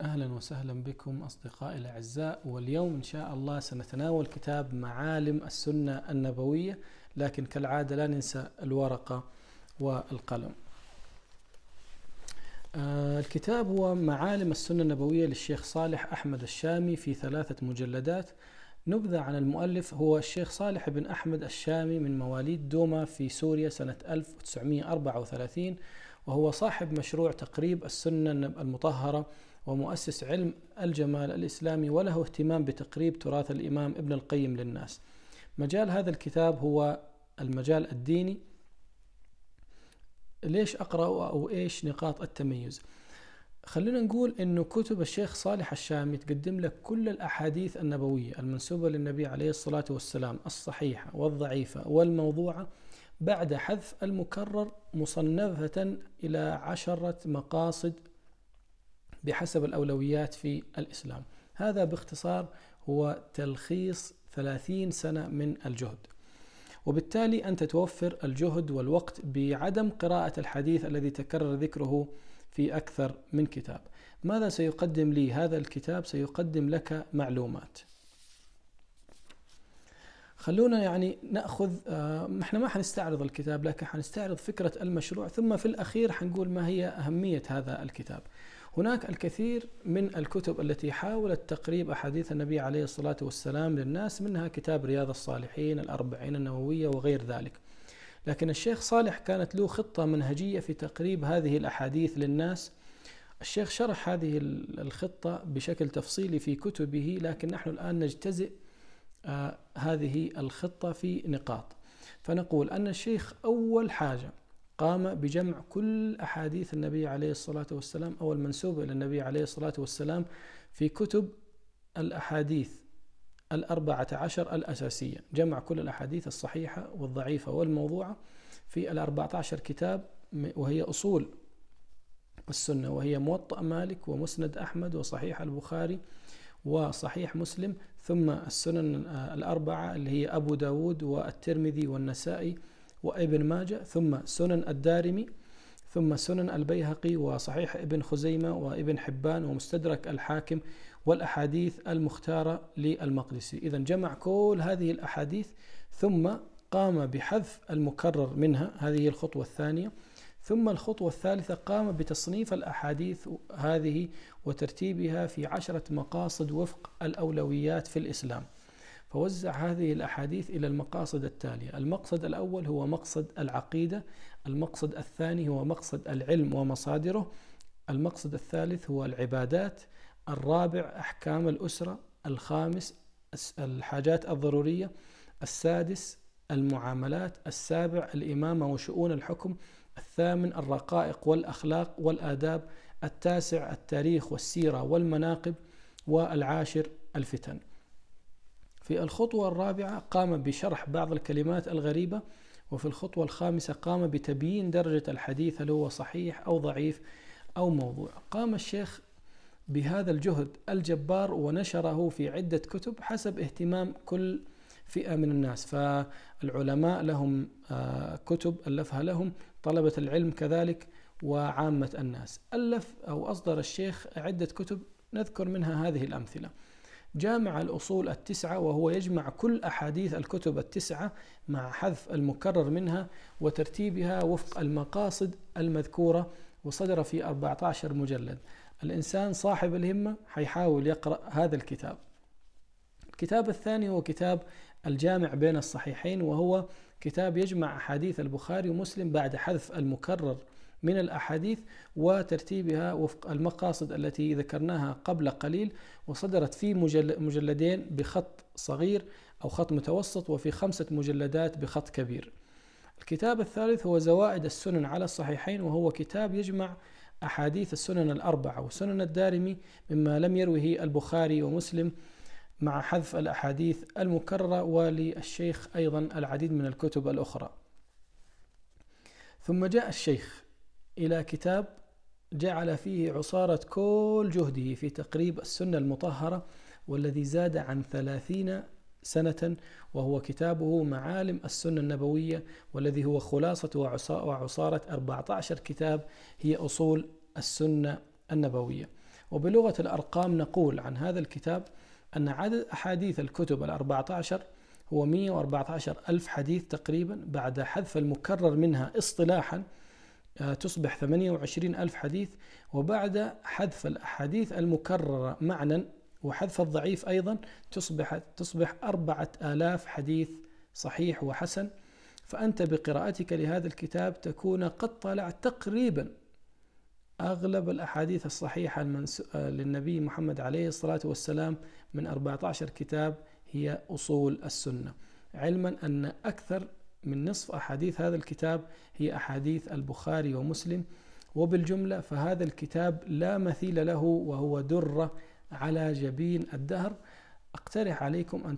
أهلا وسهلا بكم أصدقائي الأعزاء واليوم إن شاء الله سنتناول كتاب معالم السنة النبوية لكن كالعادة لا ننسى الورقة والقلم آه، الكتاب هو معالم السنة النبوية للشيخ صالح أحمد الشامي في ثلاثة مجلدات نبذة عن المؤلف هو الشيخ صالح بن أحمد الشامي من مواليد دوما في سوريا سنة 1934 وهو صاحب مشروع تقريب السنة المطهرة ومؤسس علم الجمال الإسلامي وله اهتمام بتقريب تراث الإمام ابن القيم للناس مجال هذا الكتاب هو المجال الديني ليش أقرأ أو إيش نقاط التميز خلينا نقول أنه كتب الشيخ صالح الشامي تقدم لك كل الأحاديث النبوية المنسوبة للنبي عليه الصلاة والسلام الصحيحة والضعيفة والموضوعة بعد حذف المكرر مصنفة إلى عشرة مقاصد بحسب الأولويات في الإسلام هذا باختصار هو تلخيص 30 سنة من الجهد وبالتالي أنت توفر الجهد والوقت بعدم قراءة الحديث الذي تكرر ذكره في أكثر من كتاب ماذا سيقدم لي هذا الكتاب سيقدم لك معلومات خلونا يعني ناخذ آه، احنا ما حنستعرض الكتاب لكن حنستعرض فكره المشروع ثم في الاخير حنقول ما هي اهميه هذا الكتاب هناك الكثير من الكتب التي حاولت تقريب أحاديث النبي عليه الصلاة والسلام للناس منها كتاب رياض الصالحين الأربعين النووية وغير ذلك لكن الشيخ صالح كانت له خطة منهجية في تقريب هذه الأحاديث للناس الشيخ شرح هذه الخطة بشكل تفصيلي في كتبه لكن نحن الآن نجتزئ آه، هذه الخطة في نقاط فنقول أن الشيخ أول حاجة قام بجمع كل أحاديث النبي عليه الصلاة والسلام أو المنسوبة إلى النبي عليه الصلاة والسلام في كتب الأحاديث الأربعة عشر الأساسية جمع كل الأحاديث الصحيحة والضعيفة والموضوعة في الأربعة عشر كتاب وهي أصول السنة وهي موطأ مالك ومسند أحمد وصحيح البخاري وصحيح مسلم ثم السنن الأربعة اللي هي أبو داود والترمذي والنسائي وابن ماجه ثم سنن الدارمي ثم سنن البيهقي وصحيح ابن خزيمة وابن حبان ومستدرك الحاكم والأحاديث المختارة للمقدسي إذا جمع كل هذه الأحاديث ثم قام بحذف المكرر منها هذه الخطوة الثانية ثم الخطوة الثالثة قام بتصنيف الأحاديث هذه وترتيبها في عشرة مقاصد وفق الأولويات في الإسلام فوزع هذه الاحاديث الى المقاصد التاليه، المقصد الاول هو مقصد العقيده، المقصد الثاني هو مقصد العلم ومصادره، المقصد الثالث هو العبادات، الرابع احكام الاسره، الخامس الحاجات الضروريه، السادس المعاملات، السابع الامامه وشؤون الحكم، الثامن الرقائق والاخلاق والاداب، التاسع التاريخ والسيره والمناقب، والعاشر الفتن. في الخطوة الرابعة قام بشرح بعض الكلمات الغريبة وفي الخطوة الخامسة قام بتبيين درجة الحديث هل هو صحيح أو ضعيف أو موضوع قام الشيخ بهذا الجهد الجبار ونشره في عدة كتب حسب اهتمام كل فئة من الناس فالعلماء لهم آه، كتب ألفها لهم طلبة العلم كذلك وعامة الناس ألف أو أصدر الشيخ عدة كتب نذكر منها هذه الأمثلة جامع الأصول التسعة وهو يجمع كل أحاديث الكتب التسعة مع حذف المكرر منها وترتيبها وفق المقاصد المذكورة وصدر في 14 مجلد الإنسان صاحب الهمة حيحاول يقرأ هذا الكتاب الكتاب الثاني هو كتاب الجامع بين الصحيحين وهو كتاب يجمع أحاديث البخاري ومسلم بعد حذف المكرر من الأحاديث وترتيبها وفق المقاصد التي ذكرناها قبل قليل وصدرت في مجلدين بخط صغير أو خط متوسط وفي خمسة مجلدات بخط كبير الكتاب الثالث هو زوائد السنن على الصحيحين وهو كتاب يجمع أحاديث السنن الأربعة وسنن الدارمي مما لم يروه البخاري ومسلم مع حذف الأحاديث المكررة وللشيخ أيضا العديد من الكتب الأخرى ثم جاء الشيخ إلى كتاب جعل فيه عصارة كل جهده في تقريب السنة المطهرة والذي زاد عن ثلاثين سنة وهو كتابه معالم السنة النبوية والذي هو خلاصة وعصارة 14 كتاب هي أصول السنة النبوية وبلغة الأرقام نقول عن هذا الكتاب أن عدد أحاديث الكتب الأربعة عشر هو 114 ألف حديث تقريبا بعد حذف المكرر منها اصطلاحا آه، تصبح 28 ألف حديث وبعد حذف الأحاديث المكررة معنا وحذف الضعيف أيضا تصبح تصبح أربعة آلاف حديث صحيح وحسن فأنت بقراءتك لهذا الكتاب تكون قد طلعت تقريبا أغلب الأحاديث الصحيحة آه، للنبي محمد عليه الصلاة والسلام من 14 كتاب هي أصول السنة علما أن أكثر من نصف أحاديث هذا الكتاب هي أحاديث البخاري ومسلم وبالجملة فهذا الكتاب لا مثيل له وهو درة على جبين الدهر أقترح عليكم أن